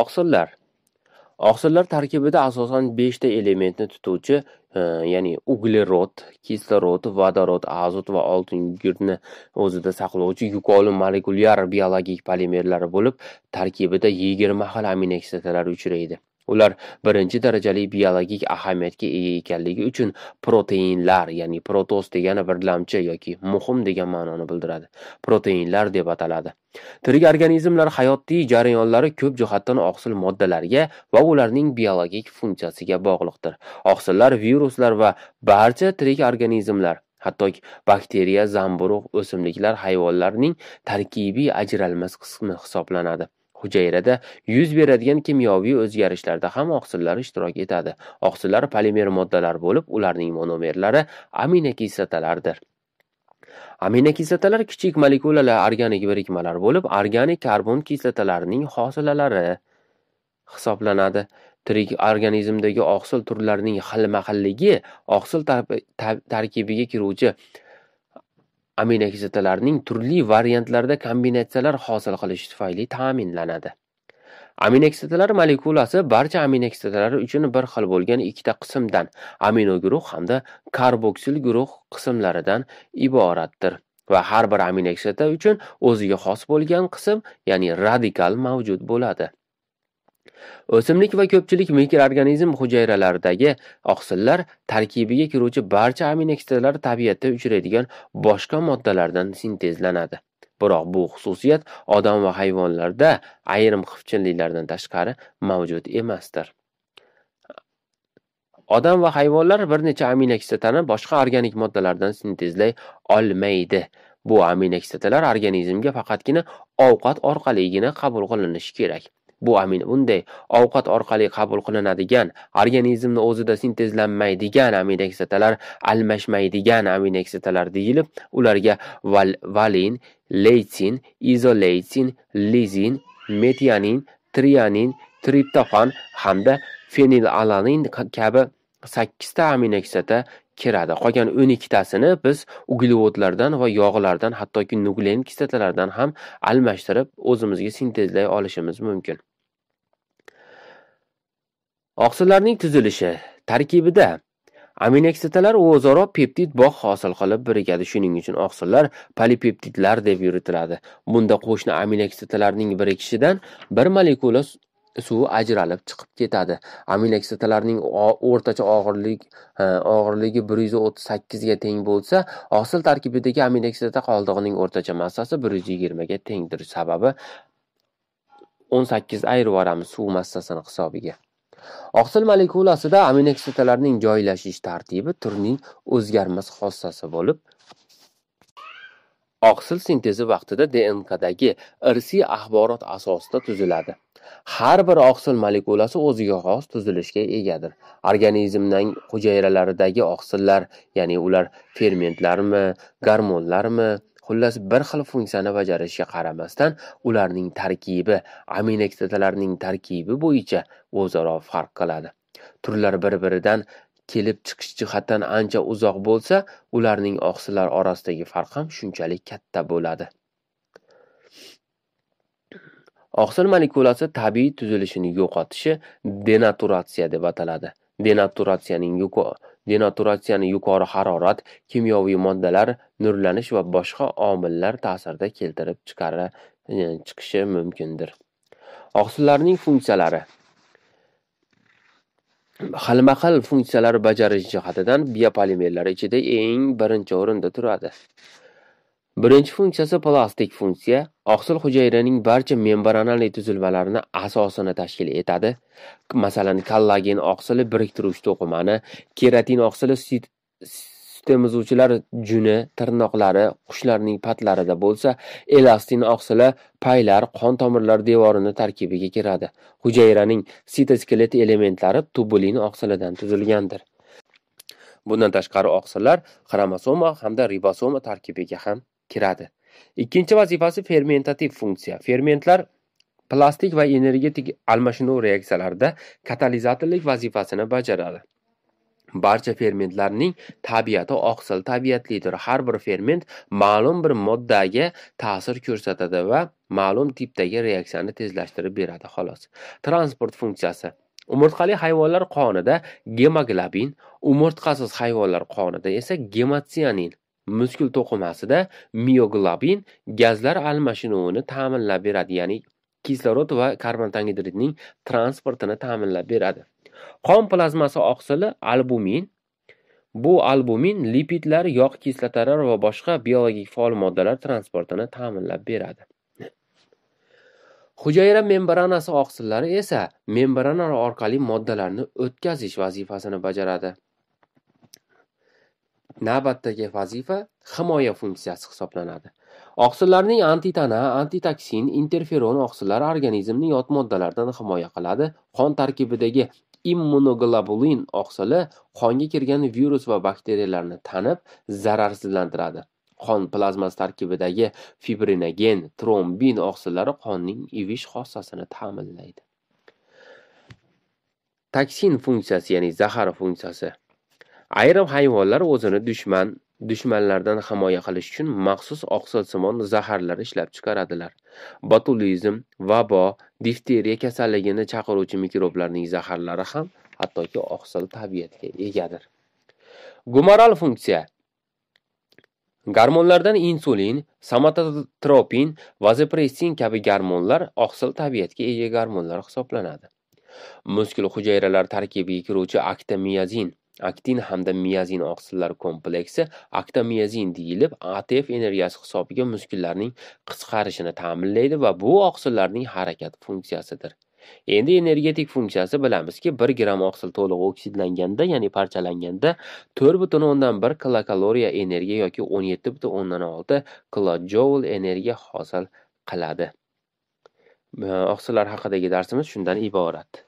Oqsillar Oqsillar tarkibida asosan 5 ta elementni tutuvchi, e, ya'ni uglerod, kislorod, vodorod, azot va oltin gugurtni o'zida saqlovchi yuqori molekulyar biologik polimerlari bo'lib, tarkibida 20 xil aminokislotalar uchraydi. Ular birinchi darajali biologik ahamiyatga ega ekanligi uchun proteinlar, ya'ni protos degani birlamchi yoki muhim degan ma'noni bildiradi. Proteinlar deb ataladi. Tirik organizmlar hayotiy jarayonlari ko'p jihatdan oqsil moddalarga va ularning biologik funksiyasiga bog'liqdir. Oqsillar, viruslar va barcha tirik organizmlar hattoki bakteriya, zamburug', o'simliklar, hayvonlarning tarkibiy ajralmas qismi hisoblanadi. Hujayrada yuz beradigan kimyoviy o'zgarishlarda ham oqsillar ishtirok etadi. Oqsillar polimer moddalar bo'lib, ularning monomerlari aminokislotalardir. Aminokislotalar kichik molekulalar organik birikmalar bo'lib, organik karbon kislotalarining hosilalari hisoblanadi. Tirik organizmdagi oqsil turlarining xilma-xilligi oqsil tarkibiga kiruvchi aminokislotalarning turli variantlarda kombinatsiyalar hosil qilish tufayli ta'minlanadi aminokislotalar molekulasi barcha aminokislotalar uchun bir xil bo'lgan ikkita qismdan amino guruh hamda karboksil guruh qismlaridan iboratdir va har bir aminokislota uchun o'ziga xos bo'lgan qism ya'ni radikal mavjud bo'ladi O'simlik va ko'pchilik mikroorganizm hujayralaridagi oqsillar tarkibiga kiruvchi barcha aminokislotalar tabiatda uchraydigan boshqa moddalardan sintezlanadi. Biroq bu xususiyat odam va hayvonlarda ayrim xifchinliklardan tashqari mavjud emasdir. Odam va hayvonlar bir necha aminokislotani boshqa organik moddalardan sintezlay olmaydi. Bu aminokislotalar organizmga faqatgina ovqat orqaligina qabul qilinishi kerak. bu amin unday ovqat orqali qabul qilinadigan organizmni o'zida sintezlanmaydigan amin eksitalar almashmaydigan amin eksitalar deyilib ularga val valin leytsin izoleytsin lizin metianin trianin triptofan hamda fenilalanin kabi sakkizta aminokislota kiradi. Qolgan 12tasini biz uglevodlardan va yog'lardan, hattoki nuklein kislotalaridan ham almashtirib, o'zimizga sintezlay olishimiz mumkin. Oqsillarning tuzilishi tarkibida Amino o'zaro peptid bog' hosil qilib birikadi. Shuning uchun oqsillar polipeptidlar deb yuritiladi. Bunda qo'shni amino birikishidan bir molekula suvi ajralib chiqib ketadi aminokislotalarning o'rtacha og'irlik e, og'irligi bir yuz o'ttiz sakkizga teng bo'lsa oqsil tarkibidagi aminokislota qoldig'ining o'rtacha massasi bir yuz yigirmaga tengdir sababi o'n sakkiz ayirib yuboramiz suv massasini hisobiga oqsil molekulasida aminokislotalarning joylashish tartibi turning o'zgarmas xossasi bo'lib oqsil sintezi vaqtida dnkdagi irsiy axborot asosida tuziladi har bir oqsil molekulasi o'ziga xos tuzilishga egadir organizmning hujayralaridagi oqsillar ya'ni ular fermentlarmi gormonlarmi xullas bir xil funksiyani bajarishiga qaramasdan ularning tarkibi aminokislotalarning tarkibi bo'yicha o'zaro farq qiladi turlar bir biridan kelib chiqish jihatdan ancha uzoq bo'lsa ularning oqsillar orasidagi farq ham shunchalik katta bo'ladi Oqsil molekulasi tabiiy tuzilishini yo'qotishi denaturatsiya deb ataladi. Denaturatsiyaning denaturatsiyani yuqori harorat, kimyoviy moddalar, nurlanish va boshqa omillar ta'sirida keltirib chiqara e, chiqishi mumkindir. Oqsillarning funksiyalari xilma-xil funksiyalar bajarish jihatidan biopolimerlar ichida eng birinchi o'rinda turadi. Birinchi funksiyasi plastik funksiya, oqsil hujayraning barcha membranali tuzilmalarini asosini tashkil etadi masalan kollagen oqsili biriktiruvchi to'qimani keratin oqsili temizuvchilar juni tirnoqlari qushlarning patlarida bo'lsa elastin oqsili paylar qon tomirlar devorini tarkibiga kiradi hujayraning sitoskelet elementlari tubulin oqsilidan tuzilgandir bundan tashqari oqsillar xromosoma hamda ribosoma tarkibiga ham kiradi Ikkinchi vazifasi fermentativ funksiya. Fermentlar plastik va energetik almashinuv reaksiyalarida katalizatorlik vazifasini bajaradi. Barcha fermentlarning tabiati oqsil tabiatlidir. Har bir ferment ma'lum bir moddaga ta'sir ko'rsatadi va ma'lum tipdagi reaksiyani tezlashtirib beradi, xolos. Transport funksiyasi umurtqali hayvonlar qonida gemoglobin umurtqasiz hayvonlar qonida esa gemotsianin muskul to'qimasida mioglobin gazlar almashinuvini ta'minlab beradi ya'ni kislorod va karbon tangidridning transportini ta'minlab beradi qon plazmasi oqsili albumin bu albumin lipidlar yog' kislotalar va boshqa biologik faol moddalar transportini ta'minlab beradi hujayra membranasi oqsillari esa membranalar orqali moddalarni o'tkazish vazifasini bajaradi Navbatdagi vazifa himoya funksiyasi hisoblanadi. Oqsillarning antitana, antitaksin, interferon oqsillari organizmni yot moddalardan himoya qiladi. Qon tarkibidagi immunoglobulin oqsili qonga kirgan virus va bakteriyalarni tanib, zararsizlantiradi. Qon plazmasi tarkibidagi fibrinogen, trombin oqsillari qonning ivish xossasini ta'minlaydi. Taksin funksiyasi, ya'ni zahar funksiyasi Ayrim hayvonlar o'zini dushman dushmanlardan himoya qilish uchun maxsus oqsilsimon zaharlar ishlab chiqaradilar. Botulizm, vabo, difteriya kasalligini chaqiruvchi mikroblarning zaharlari ham hattoki oqsil tabiatga egadir. Gumoral funksiya garmonlardan insulin, somatotropin, vazopressin kabi garmonlar oqsil tabiatga ega garmonlar hisoblanadi. Muskul hujayralar tarkibiga kiruvchi aktomiyazin aktin hamda miyazin oqsillar kompleksi aktomiyazin deyilib atf energiyasi hisobiga muskullarning qisqarishini ta'minlaydi va bu oqsillarning harakat funksiyasidir endi energetik funksiyasi bilamizki bir gramm oqsil to'liq oksidlanganda ya'ni parchalanganda to'rt butun o'ndan bir kilokaloriya energiya yoki o'n yetti butun o'ndan olti kilojoul energiya hosil qiladi oqsillar haqidagi darsimiz shundan iborat